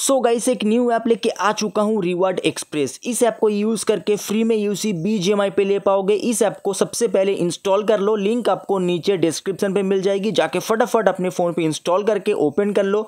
सो guys एक new app लेके आ चुका हूँ रिवार्ड एक्सप्रेस इस ऐप को यूज़ करके फ्री में U C B G M I पे ले पाओगे इस ऐप को सबसे पहले इंस्टॉल कर लो लिंक आपको नीचे डिस्क्रिप्शन पे मिल जाएगी जाके फटाफट अपने फ़ोन पे इंस्टॉल करके ओपन कर लो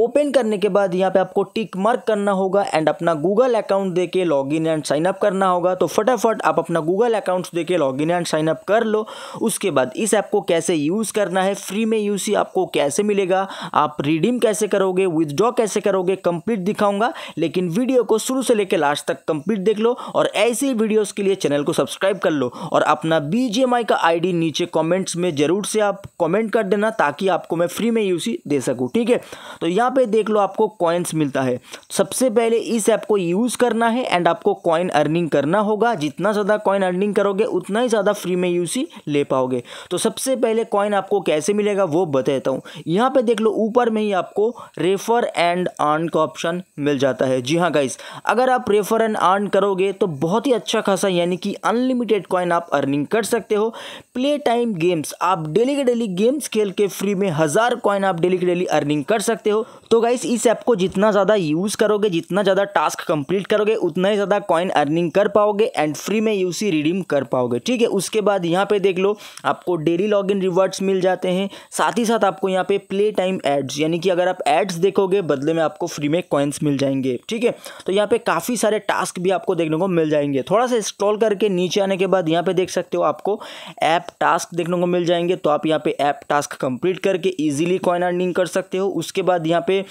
ओपन करने के बाद यहाँ पे आपको टिक मार्क करना होगा एंड अपना गूगल अकाउंट दे के log in and sign up करना होगा तो फटाफट आप अपना गूगल अकाउंट दे के log in and sign up कर लो उसके बाद इस ऐप को कैसे यूज़ करना है फ्री में यूसी आपको कैसे मिलेगा आप रिडीम कैसे करोगे विदड्रॉ कैसे करोगे कंप्लीट दिखाऊंगा लेकिन वीडियो को शुरू से लेकर लास्ट तक कंप्लीट देख लो और ऐसे ही वीडियोस के लिए चैनल को सब्सक्राइब कर लो और अपना बी का आईडी नीचे कमेंट्स में ज़रूर से आप कमेंट कर देना ताकि आपको मैं फ्री में यूसी दे सकूँ ठीक है तो यहाँ पर देख लो आपको कॉइन्स मिलता है सबसे पहले इस ऐप को यूज़ करना है एंड आपको कॉइन अर्निंग करना होगा जितना ज़्यादा कॉइन अर्निंग करोगे उतना ही ज़्यादा फ्री में यूसी ले पाओगे तो सबसे पहले कॉइन आपको कैसे मिलेगा वो बताता हूँ यहाँ पर देख लो ऊपर में ही आपको रेफर एंड अर्न का तो ऑप्शन मिल जाता है जी हाँ गाइस अगर आप रेफर एंड अर्न करोगे तो बहुत ही अच्छा खासा यानी कि अनलिमिटेड कॉइन आप अर्निंग कर सकते हो प्ले टाइम गेम्स आप डेली के डेली गेम्स खेल के फ्री में हज़ार कॉइन आप डेली के डेली अर्निंग कर सकते हो तो गाइस इस ऐप को जितना ज़्यादा यूज़ करोगे जितना ज़्यादा टास्क कंप्लीट करोगे उतना ही ज़्यादा कॉइन अर्निंग कर पाओगे एंड फ्री में यू रिडीम कर पाओगे ठीक है उसके बाद यहाँ पे देख लो आपको डेली लॉगिन रिवॉर्ड्स मिल जाते हैं साथ ही साथ आपको यहाँ पे प्ले टाइम एड्स यानी कि अगर आप एड्स देखोगे बदले में आपको फ्री फ्री में कॉइन्स मिल जाएंगे ठीक है तो यहाँ पे काफ़ी सारे टास्क भी आपको देखने को मिल जाएंगे थोड़ा सा स्क्रॉल करके नीचे आने के बाद यहाँ पे देख सकते हो आपको ऐप टास्क देखने को मिल जाएंगे तो आप यहाँ पे ऐप टास्क कंप्लीट करके ईजिली कॉइन अर्निंग कर सकते हो उसके बाद यहाँ पे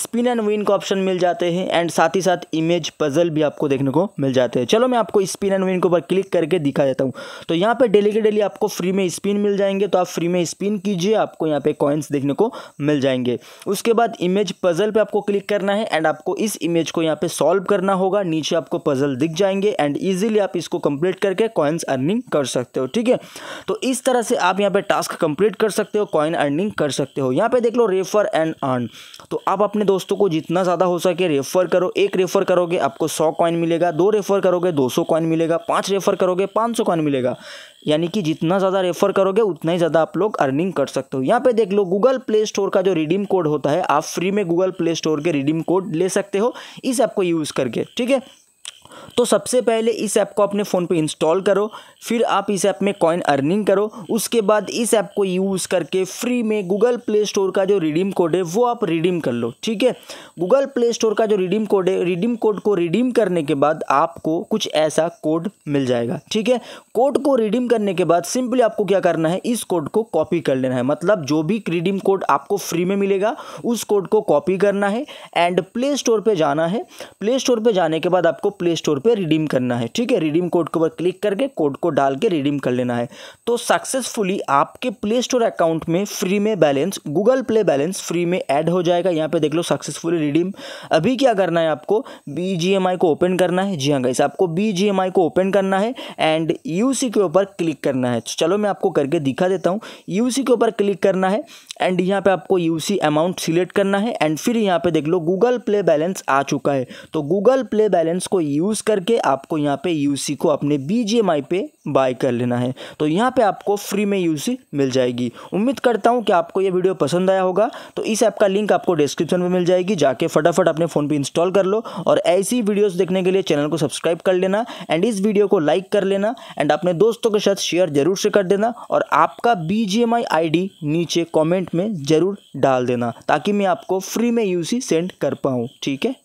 स्पिन एंड विन का ऑप्शन मिल जाते हैं एंड साथ ही साथ इमेज पजल भी आपको देखने को मिल जाते हैं चलो मैं आपको स्पिन एंड विन के ऊपर क्लिक करके दिखा देता हूँ तो यहाँ पे डेली के डेली आपको फ्री में स्पिन मिल जाएंगे तो आप फ्री में स्पिन कीजिए आपको यहाँ पे कॉइन्स देखने को मिल जाएंगे उसके बाद इमेज पजल पर आपको क्लिक करना है एंड आपको इस इमेज को यहाँ पर सॉल्व करना होगा नीचे आपको पजल दिख जाएंगे एंड ईजिली आप इसको कंप्लीट करके कॉइन्स अर्निंग कर सकते हो ठीक है तो इस तरह से आप यहाँ पर टास्क कंप्लीट कर सकते हो कॉइन अर्निंग कर सकते हो यहाँ पर देख लो रेफर एंड अर्न तो आप अपने दोस्तों को जितना ज़्यादा हो सके रेफ़र करो एक रेफ़र करोगे आपको सौ कॉइन मिलेगा दो रेफ़र करोगे दो सौ कॉइन मिलेगा पाँच रेफ़र करोगे पाँच सौ कॉइन मिलेगा यानी कि जितना ज़्यादा रेफ़र करोगे उतना ही ज़्यादा आप लोग अर्निंग कर सकते हो यहाँ पे देख लो गूगल प्ले स्टोर का जो रिडीम कोड होता है आप फ्री में गूगल प्ले स्टोर के रिडीम कोड ले सकते हो इस ऐप को यूज़ करके ठीक है तो सबसे पहले इस ऐप को अपने फ़ोन पे इंस्टॉल करो फिर आप इस ऐप में कॉइन अर्निंग करो उसके बाद इस ऐप को यूज़ करके फ्री में गूगल प्ले स्टोर का जो रिडीम कोड है वो आप रिडीम कर लो ठीक है गूगल प्ले स्टोर का जो रिडीम कोड है रिडीम कोड को रिडीम करने के बाद आपको कुछ ऐसा कोड मिल जाएगा ठीक है कोड को रिडीम करने के बाद सिंपली आपको क्या करना है इस कोड को कॉपी कर लेना है मतलब जो भी रिडीम कोड आपको फ्री में मिलेगा उस कोड को कॉपी करना है एंड प्ले स्टोर पर जाना है प्ले स्टोर पर जाने के बाद आपको प्ले स्टोर पे रिडीम करना है ठीक है रिडीम कोड के ऊपर क्लिक करके कोड को डाल के रिडीम कर लेना है तो सक्सेसफुली आपके प्ले स्टोर अकाउंट में फ्री में balance Google Play balance free में ऐड हो जाएगा यहाँ पे देख लो सक्सेसफुली रिडीम अभी क्या करना है आपको बी को ओपन करना है जी हाँ गाइस आपको बी को ओपन करना है एंड यू के ऊपर क्लिक करना है तो चलो मैं आपको करके दिखा देता हूँ यू के ऊपर क्लिक करना है एंड यहाँ पे आपको यू अमाउंट सिलेक्ट करना है एंड फिर यहाँ पे देख लो गूगल प्ले बैलेंस आ चुका है तो गूगल प्ले बैलेंस को यू यूज़ करके आपको यहाँ पे यूसी को अपने बीजीएमआई पे बाय कर लेना है तो यहाँ पे आपको फ्री में यूसी मिल जाएगी उम्मीद करता हूँ कि आपको ये वीडियो पसंद आया होगा तो इस ऐप का लिंक आपको डिस्क्रिप्शन में मिल जाएगी जाके फटाफट अपने फ़ोन पर इंस्टॉल कर लो और ऐसी वीडियोज़ देखने के लिए चैनल को सब्सक्राइब कर लेना एंड इस वीडियो को लाइक कर लेना एंड अपने दोस्तों के साथ शेयर जरूर से कर देना और आपका बी जी नीचे कॉमेंट में ज़रूर डाल देना ताकि मैं आपको फ्री में यूसी सेंड कर पाऊँ ठीक है